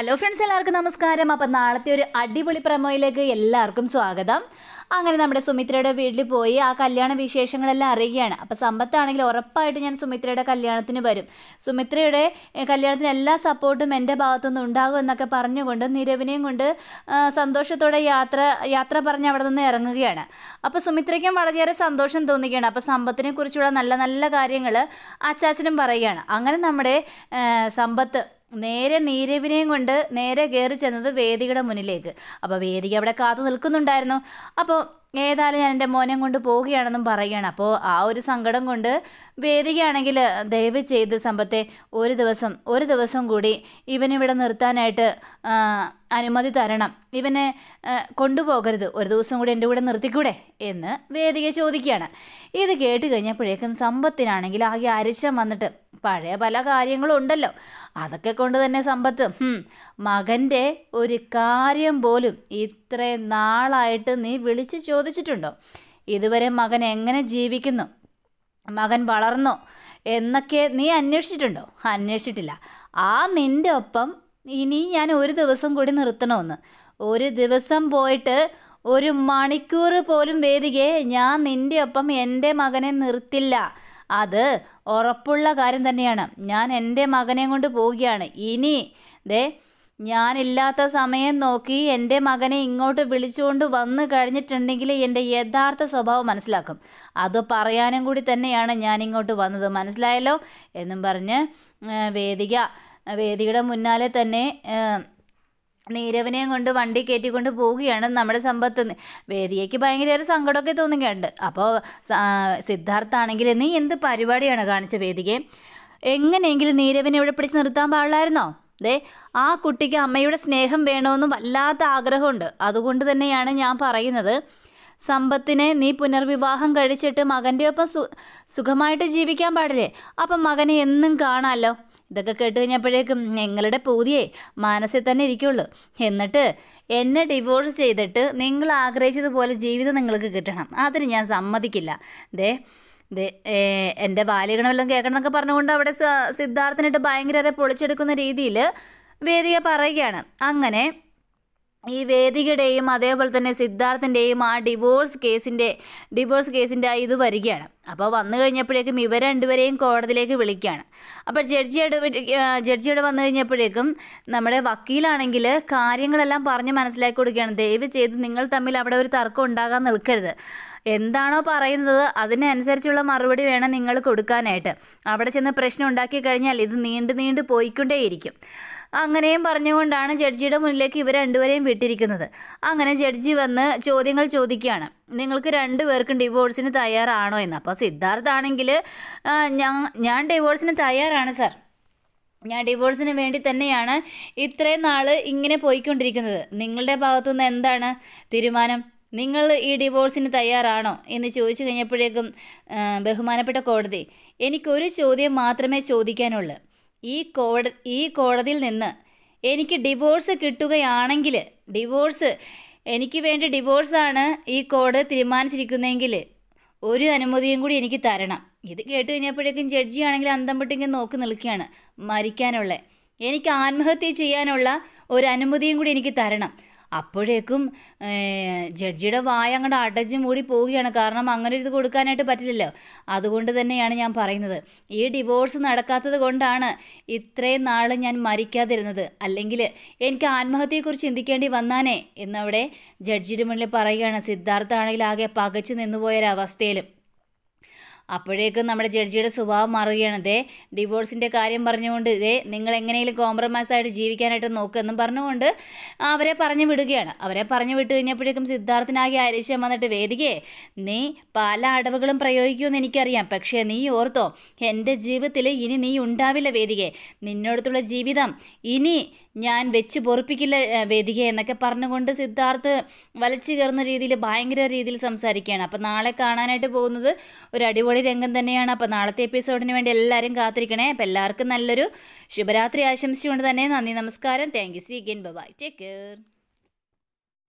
hello friends എല്ലാവർക്കും നമസ്കാരം അപ്പം നാളത്തെ ഒരു അടിപൊളി പ്രമോയിലേക്ക് എല്ലാവർക്കും സ്വാഗതം അങ്ങനെ നമ്മുടെ സുമിത്രയുടെ വീട്ടിൽ പോയി ആ കല്യാണ വിശേഷങ്ങളെല്ലാം അറിയുകയാണ് അപ്പം സമ്പത്താണെങ്കിൽ ഉറപ്പായിട്ട് ഞാൻ സുമിത്രയുടെ കല്യാണത്തിന് വരും സുമിത്രയുടെ കല്യാണത്തിന് എല്ലാ സപ്പോർട്ടും എൻ്റെ ഭാഗത്തുനിന്ന് ഉണ്ടാകും എന്നൊക്കെ പറഞ്ഞുകൊണ്ട് നിരവിനെയും കൊണ്ട് സന്തോഷത്തോടെ യാത്ര യാത്ര പറഞ്ഞ് അവിടെ നിന്ന് ഇറങ്ങുകയാണ് അപ്പോൾ സുമിത്രയ്ക്കും വളരെയേറെ സന്തോഷം തോന്നുകയാണ് അപ്പോൾ സമ്പത്തിനെ കുറിച്ചുള്ള നല്ല നല്ല കാര്യങ്ങൾ അച്ചാച്ചനും പറയുകയാണ് അങ്ങനെ നമ്മുടെ സമ്പത്ത് നേരെ നീരവിനെയും കൊണ്ട് നേരെ കയറി ചെന്നത് വേദികയുടെ മുന്നിലേക്ക് അപ്പോൾ വേദിക അവിടെ കാത്തു നിൽക്കുന്നുണ്ടായിരുന്നു അപ്പോൾ ഏതായാലും ഞാൻ എൻ്റെ മോനെ കൊണ്ട് പോവുകയാണെന്നും പറയുകയാണ് അപ്പോൾ ആ ഒരു സങ്കടം കൊണ്ട് വേദികയാണെങ്കിൽ ദയവ് ചെയ്ത് സമ്പത്തെ ഒരു ദിവസം ഒരു ദിവസം കൂടി ഇവനിവിടെ നിർത്താനായിട്ട് അനുമതി തരണം ഇവനെ കൊണ്ടുപോകരുത് ഒരു ദിവസം കൂടി എൻ്റെ കൂടെ നിർത്തിക്കൂടെ എന്ന് വേദിക ചോദിക്കുകയാണ് ഇത് കേട്ട് കഴിഞ്ഞപ്പോഴേക്കും സമ്പത്തിനാണെങ്കിൽ ആകെ അരിശം വന്നിട്ട് പഴയ പല കാര്യങ്ങളും ഉണ്ടല്ലോ അതൊക്കെ കൊണ്ട് തന്നെ സമ്പത്ത് മകൻ്റെ ഒരു കാര്യം പോലും ഇത്രയും നാളായിട്ട് നീ വിളിച്ച് ചോദിച്ചിട്ടുണ്ടോ ഇതുവരെ മകൻ എങ്ങനെ ജീവിക്കുന്നു മകൻ വളർന്നോ എന്നൊക്കെ നീ അന്വേഷിച്ചിട്ടുണ്ടോ അന്വേഷിച്ചിട്ടില്ല ആ നിൻ്റെ ഒപ്പം ഇനി ഞാൻ ഒരു ദിവസം കൂടി നിർത്തണമെന്ന് ഒരു ദിവസം പോയിട്ട് ഒരു മണിക്കൂർ പോലും വേദികെ ഞാൻ നിൻ്റെ ഒപ്പം എൻ്റെ മകനെ നിർത്തില്ല അത് ഉറപ്പുള്ള കാര്യം തന്നെയാണ് ഞാൻ എൻ്റെ മകനെ കൊണ്ട് പോവുകയാണ് ഇനി ദേ ഞാനില്ലാത്ത സമയം നോക്കി എൻ്റെ മകനെ ഇങ്ങോട്ട് വിളിച്ചുകൊണ്ട് വന്നു കഴിഞ്ഞിട്ടുണ്ടെങ്കിൽ എൻ്റെ യഥാർത്ഥ സ്വഭാവം മനസ്സിലാക്കും അത് പറയാനും കൂടി തന്നെയാണ് ഞാൻ ഇങ്ങോട്ട് വന്നത് മനസ്സിലായല്ലോ എന്നും പറഞ്ഞ് വേദിക വേദിയുടെ മുന്നാലെ തന്നെ നീരവിനെയും കൊണ്ട് വണ്ടി കയറ്റിക്കൊണ്ട് പോവുകയാണ് നമ്മുടെ സമ്പത്ത് വേദിയയ്ക്ക് ഭയങ്കര സങ്കടമൊക്കെ തോന്നുകയുണ്ട് അപ്പോൾ സിദ്ധാർത്ഥ ആണെങ്കിൽ നീ എന്ത് പരിപാടിയാണ് കാണിച്ച വേദികയെ എങ്ങനെയെങ്കിലും നീരവിനെ ഇവിടെ പിടിച്ച് നിർത്താൻ പാടില്ലായിരുന്നോ ദേ ആ കുട്ടിക്ക് അമ്മയുടെ സ്നേഹം വേണമെന്നും വല്ലാത്ത ആഗ്രഹമുണ്ട് അതുകൊണ്ട് തന്നെയാണ് ഞാൻ പറയുന്നത് സമ്പത്തിനെ നീ പുനർവിവാഹം കഴിച്ചിട്ട് മകൻ്റെ ഒപ്പം സുഖമായിട്ട് ജീവിക്കാൻ പാടില്ലേ അപ്പം മകനെ എന്നും കാണാമല്ലോ ഇതൊക്കെ കേട്ട് കഴിഞ്ഞപ്പോഴേക്കും നിങ്ങളുടെ പൂതിയെ മനസ്സിൽ തന്നെ ഇരിക്കുള്ളൂ എന്നിട്ട് എന്നെ ഡിവോഴ്സ് ചെയ്തിട്ട് നിങ്ങൾ ആഗ്രഹിച്ചതുപോലെ ജീവിതം നിങ്ങൾക്ക് കിട്ടണം അതിന് ഞാൻ സമ്മതിക്കില്ല ദേ എൻ്റെ ബാല്യഗണമെല്ലാം കേൾക്കണം എന്നൊക്കെ പറഞ്ഞുകൊണ്ട് അവിടെ സിദ്ധാർത്ഥനിട്ട് ഭയങ്കര പൊളിച്ചെടുക്കുന്ന രീതിയിൽ വേദിക പറയുകയാണ് അങ്ങനെ ഈ വേദികയുടെയും അതേപോലെ തന്നെ സിദ്ധാർത്ഥിൻ്റെയും ആ ഡിവോഴ്സ് കേസിൻ്റെ ഡിവോഴ്സ് കേസിൻ്റെ ആ ഇത് വരികയാണ് അപ്പോൾ വന്നു കഴിഞ്ഞപ്പോഴേക്കും ഇവർ രണ്ടുപേരെയും കോടതിയിലേക്ക് വിളിക്കുകയാണ് അപ്പോൾ ജഡ്ജിയുടെ ജഡ്ജിയുടെ വന്നു കഴിഞ്ഞപ്പോഴേക്കും നമ്മുടെ വക്കീലാണെങ്കിൽ കാര്യങ്ങളെല്ലാം പറഞ്ഞ് മനസ്സിലാക്കി കൊടുക്കുകയാണ് ദയവ് ചെയ്ത് നിങ്ങൾ തമ്മിൽ അവിടെ ഒരു തർക്കം ഉണ്ടാകാൻ നിൽക്കരുത് എന്താണോ പറയുന്നത് അതിനനുസരിച്ചുള്ള മറുപടി വേണം നിങ്ങൾ കൊടുക്കാനായിട്ട് അവിടെ ചെന്ന് പ്രശ്നം ഉണ്ടാക്കി കഴിഞ്ഞാൽ ഇത് നീണ്ടു നീണ്ടു പോയിക്കൊണ്ടേയിരിക്കും അങ്ങനെയും പറഞ്ഞുകൊണ്ടാണ് ജഡ്ജിയുടെ മുന്നിലേക്ക് ഇവർ രണ്ടുപേരെയും വിട്ടിരിക്കുന്നത് അങ്ങനെ ജഡ്ജി വന്ന് ചോദ്യങ്ങൾ ചോദിക്കുകയാണ് നിങ്ങൾക്ക് രണ്ടുപേർക്കും ഡിവോഴ്സിന് തയ്യാറാണോ എന്ന് അപ്പോൾ സിദ്ധാർത്ഥ് ആണെങ്കിൽ ഞാൻ ഞാൻ ഡിവോഴ്സിന് തയ്യാറാണ് സാർ ഞാൻ ഡിവോഴ്സിന് വേണ്ടി തന്നെയാണ് ഇത്രയും നാൾ ഇങ്ങനെ പോയിക്കൊണ്ടിരിക്കുന്നത് നിങ്ങളുടെ ഭാഗത്തുനിന്ന് എന്താണ് തീരുമാനം നിങ്ങൾ ഈ ഡിവോഴ്സിന് തയ്യാറാണോ എന്ന് ചോദിച്ചു കഴിഞ്ഞപ്പോഴേക്കും ബഹുമാനപ്പെട്ട കോടതി എനിക്കൊരു ചോദ്യം മാത്രമേ ചോദിക്കാനുള്ളൂ ഈ കോട ഈ കോടതിയിൽ നിന്ന് എനിക്ക് ഡിവോഴ്സ് കിട്ടുകയാണെങ്കിൽ ഡിവോഴ്സ് എനിക്ക് വേണ്ടി ഡിവോഴ്സാണ് ഈ കോടതി തീരുമാനിച്ചിരിക്കുന്നതെങ്കിൽ ഒരു അനുമതിയും കൂടി എനിക്ക് തരണം ഇത് കേട്ട് കഴിഞ്ഞപ്പോഴേക്കും ജഡ്ജിയാണെങ്കിൽ അന്തം വിട്ടിങ്ങനെ നോക്കി നിൽക്കുകയാണ് മരിക്കാനുള്ള എനിക്ക് ആത്മഹത്യ ചെയ്യാനുള്ള ഒരു അനുമതിയും കൂടി എനിക്ക് തരണം അപ്പോഴേക്കും ജഡ്ജിയുടെ വായ അങ്ങോട്ട് അടഞ്ഞ് മൂടി പോവുകയാണ് കാരണം അങ്ങനെ ഇത് കൊടുക്കാനായിട്ട് പറ്റില്ലല്ലോ അതുകൊണ്ട് തന്നെയാണ് ഞാൻ പറയുന്നത് ഈ ഡിവോഴ്സ് നടക്കാത്തത് കൊണ്ടാണ് ഇത്രയും നാൾ ഞാൻ മരിക്കാതിരുന്നത് അല്ലെങ്കിൽ എനിക്ക് ആത്മഹത്യയെക്കുറിച്ച് ചിന്തിക്കേണ്ടി വന്നാനേ എന്നവിടെ ജഡ്ജിയുടെ മുന്നിൽ പറയുകയാണ് സിദ്ധാർത്ഥ ആണെങ്കിൽ ആകെ പകച്ചു നിന്നുപോയൊരവസ്ഥയിലും അപ്പോഴേക്കും നമ്മുടെ ജഡ്ജിയുടെ സ്വഭാവം മാറുകയാണ് ദേ ഡിവോഴ്സിൻ്റെ കാര്യം പറഞ്ഞുകൊണ്ട് ഇതേ നിങ്ങൾ എങ്ങനെയെങ്കിലും കോംപ്രമൈസ് ആയിട്ട് ജീവിക്കാനായിട്ട് നോക്കുമെന്നും പറഞ്ഞുകൊണ്ട് അവരെ പറഞ്ഞു വിടുകയാണ് അവരെ പറഞ്ഞു വിട്ട് കഴിഞ്ഞപ്പോഴേക്കും സിദ്ധാർത്ഥനാകെ ആലേശ്യം വന്നിട്ട് വേദികയെ നീ പല അടവുകളും പ്രയോഗിക്കുമെന്ന് എനിക്കറിയാം പക്ഷേ നീ ഓർത്തോ എൻ്റെ ജീവിതത്തിൽ ഇനി നീ ഉണ്ടാവില്ല വേദികയെ നിന്നോടത്തുള്ള ജീവിതം ഇനി ഞാൻ വെച്ച് പൊറുപ്പിക്കില്ല വേദിക എന്നൊക്കെ പറഞ്ഞുകൊണ്ട് സിദ്ധാർത്ഥ് വലിച്ചു കയറുന്ന രീതിയിൽ ഭയങ്കര രീതിയിൽ സംസാരിക്കുകയാണ് അപ്പോൾ നാളെ കാണാനായിട്ട് പോകുന്നത് ഒരു അടിപൊളി രംഗം തന്നെയാണ് അപ്പോൾ നാളത്തെ എപ്പിസോഡിന് വേണ്ടി എല്ലാവരും കാത്തിരിക്കണേ അപ്പോൾ എല്ലാവർക്കും നല്ലൊരു ശുഭരാത്രി ആശംസിച്ചുകൊണ്ട് തന്നെ നന്ദി നമസ്കാരം thank you see again bye take care